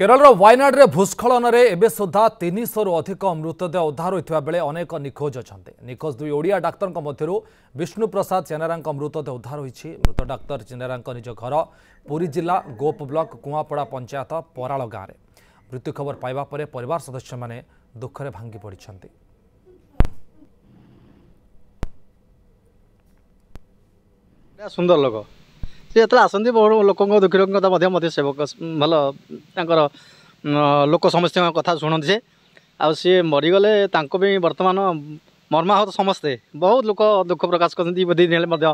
କେରଳର ୱାଇନାଡ଼ରେ ଭୂସ୍ଖଳନରେ ଏବେ ସୁଦ୍ଧା ତିନିଶହରୁ ଅଧିକ ମୃତଦେହ ଉଦ୍ଧାର ହୋଇଥିବା ବେଳେ ଅନେକ ନିଖୋଜ ଅଛନ୍ତି ନିଖୋଜ ଦୁଇ ଓଡ଼ିଆ ଡାକ୍ତରଙ୍କ ମଧ୍ୟରୁ ବିଷ୍ଣୁ ପ୍ରସାଦ ଚେନେରାଙ୍କ ମୃତଦେହ ଉଦ୍ଧାର ହୋଇଛି ମୃତ ଡାକ୍ତର ଚେନେରାଙ୍କ ନିଜ ଘର ପୁରୀ ଜିଲ୍ଲା ଗୋପ ବ୍ଲକ କୁଆଁପଡ଼ା ପଞ୍ଚାୟତ ପରାଳ ଗାଁରେ ମୃତ୍ୟୁ ଖବର ପାଇବା ପରେ ପରିବାର ସଦସ୍ୟମାନେ ଦୁଃଖରେ ଭାଙ୍ଗି ପଡ଼ିଛନ୍ତି ସୁନ୍ଦର ଲୋକ ସେ ଯେତେବେଳେ ଆସନ୍ତି ବହୁ ଲୋକଙ୍କ ଦୁଃଖୀ ଲୋକଙ୍କ ମଧ୍ୟ ମଧ୍ୟ ସେବକ ଭଲ ତାଙ୍କର ଲୋକ ସମସ୍ତଙ୍କ କଥା ଶୁଣନ୍ତି ସେ ଆଉ ସିଏ ମରିଗଲେ ତାଙ୍କ ପାଇଁ ବର୍ତ୍ତମାନ ମର୍ମାହତ ସମସ୍ତେ ବହୁତ ଲୋକ ଦୁଃଖ ପ୍ରକାଶ କରନ୍ତି ଦୁଇ ଦିନ ହେଲେ ମଧ୍ୟ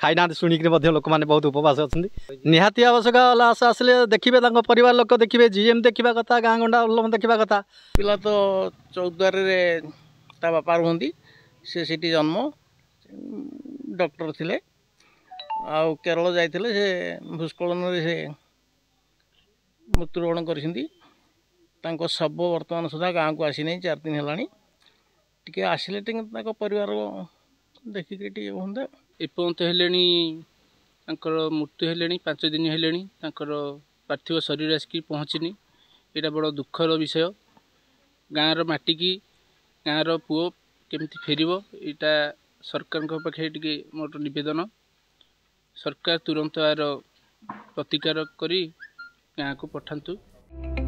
ଖାଇନାହାନ୍ତି ଶୁଣିକିରି ମଧ୍ୟ ଲୋକମାନେ ବହୁତ ଉପବାସ ଅଛନ୍ତି ନିହାତି ଆବଶ୍ୟକ ଲାସ୍ ଆସିଲେ ଦେଖିବେ ତାଙ୍କ ପରିବାର ଲୋକ ଦେଖିବେ ଯିଏ ଏମିତି ଦେଖିବା କଥା ଗାଁ ଗଣ୍ଡା ଅବଲମ୍ବନ ଦେଖିବା କଥା ପିଲା ତ ଚୌଦ୍ୱାରରେ ତା ବାପା ରୁହନ୍ତି ସେ ସେଠି ଜନ୍ମ ଡକ୍ଟର ଥିଲେ ଆଉ କେରଳ ଯାଇଥିଲେ ସେ ଭୂସ୍ଖଳନରେ ସେ ମୃତ୍ୟୁବରଣ କରିଛନ୍ତି ତାଙ୍କ ଶବ ବର୍ତ୍ତମାନ ସୁଦ୍ଧା ଗାଁକୁ ଆସିନାହିଁ ଚାରି ଦିନ ହେଲାଣି ଟିକେ ଆସିଲେ ଟିକେ ତାଙ୍କ ପରିବାର ଦେଖିକି ଟିକେ ହୁଅନ୍ତା ଏପର୍ଯ୍ୟନ୍ତ ହେଲେଣି ତାଙ୍କର ମୃତ୍ୟୁ ହେଲେଣି ପାଞ୍ଚ ଦିନ ହେଲେଣି ତାଙ୍କର ପାର୍ଥିବ ଶରୀର ଆସିକି ପହଞ୍ଚିନି ଏଇଟା ବଡ଼ ଦୁଃଖର ବିଷୟ ଗାଁର ମାଟିକି ଗାଁର ପୁଅ କେମିତି ଫେରିବ ଏଇଟା ସରକାରଙ୍କ ପାଖରେ ଟିକେ ମୋର ନିବେଦନ ସରକାର ତୁରନ୍ତ ଏହାର ପ୍ରତିକାର କରି ଗାଁକୁ ପଠାନ୍ତୁ